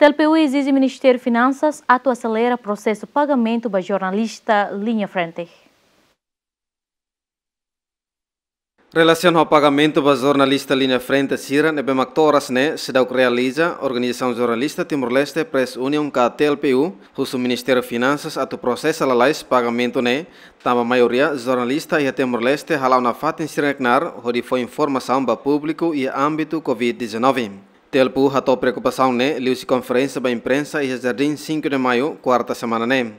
TLPU exige Ministério de Finanças ato acelera processo pagamento para jornalista Linha Frente. Relação ao pagamento para jornalista Linha Frente Sira, nebem actoras né, se dá o que realiza Organização Jornalista Timor-Leste Press Union com a TLPU, o Ministério de Finanças ato processo alalais pagamento né, também a maioria jornalista e Timor-Leste halau na fata em Sirneknar, onde foi informação para público e âmbito Covid-19. TLPU hatou preocupação né, liu-se conferência para imprensa e Jardim 5 de maio, quarta semana né.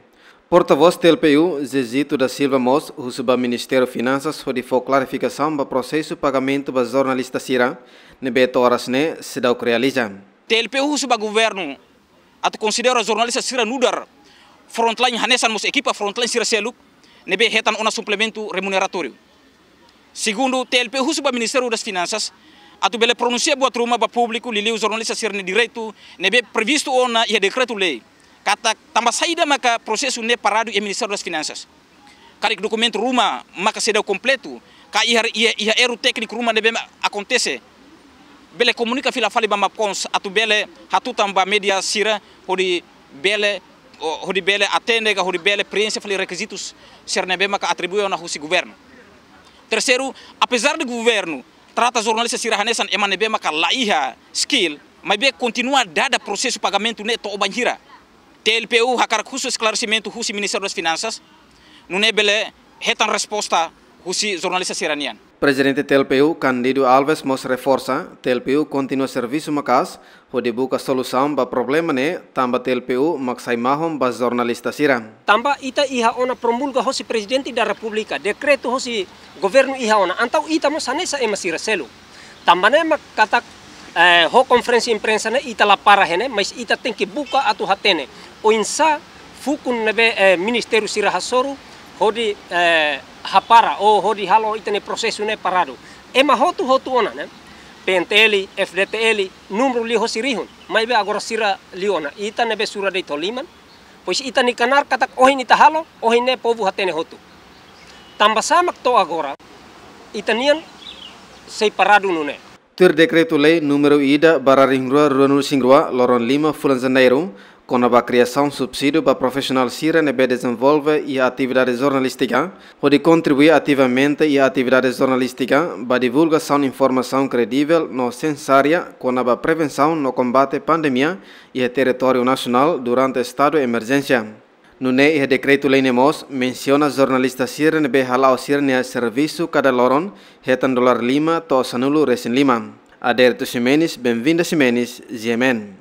Porta-voz TLPU, Zezito da Silva Mos, o suba Ministério Finanças, foi de clarificação para processo pagamento para jornalista Sira, ne beto horas né, se dá o que realiza. TLPU, suba governo, até considera jornalista Sira Nudar, frontline Hanessan Mos, equipa frontline Sira Seluk, ne be retan um suplemento remuneratório. Segundo TLPU, suba Ministério das Finanças, atu bele pronuncia boa truma ba público liliu jornalista sirne direito nebe previsto ona ia decreto lei kata tambah saída maka processo ne parado e Ministério das Finanças. Karik documento ruma maka sedau completo, ka ia ia, ia erro técnico ruma nebe acontece. Bele comunica fila fali bamba cons atu bele hatu tamba media sira hori bele oh, hori bele atende ka hori bele preenche fali requisitos ser nebe maka atribui na husi governo. Terceiro, apesar do governo trata jornalista sirahanesan emane be maka laiha skill mas be continua dada processo pagamento neto to banjira TLPU hakar khusus esclarecimento husi Ministério das Finanças nune bele hetan resposta husi jornalista siranian Presidente TLPU Candido Alves mos reforça TLPU continua serviço makas, ho dibuka solusi ba problema ne tamba TLPU maksai mahom ba jornalista sira. Tamba ita iha ona promulga hosi presidente da república, ho hosi governo iha ona, antau ita mos sanesa ema sira selo. Tamba ne mak kata eh, ho konferensi imprensa ne ita lapara hene, mas ita tem buka atu hatene. O insa fukun nebe eh, ministeru sira hasoru, hodi eh, hapara o hodi halo itene processo ne parado ema hotu hotu ona né PNTL, FDTL, número li sirihun, mai be agora sira liona, ita nebe sura de Toliman, pois itani ni kanar katak ohin ita halo, ohin ne povo hatene hotu. Tamba samak to agora, ita nian sei parado nune. ter decreto Lei número Ida barra Ringrua Ruanul Singrua, Loron Lima, Fulan Janeiro, com a criação subsídio para profissional de desenvolve e atividade jornalística, pode contribuir ativamente e atividade jornalística para divulgação de informação credível no sensória com a prevenção no combate à pandemia e território nacional durante o estado de emergência. Nune ia decreto lei mos, menciona jornalista sirne be halau sirne serviço cada loron hetan dolar lima to sanulu resin lima. Aderto Simenis, bem Simenis, Ziemen.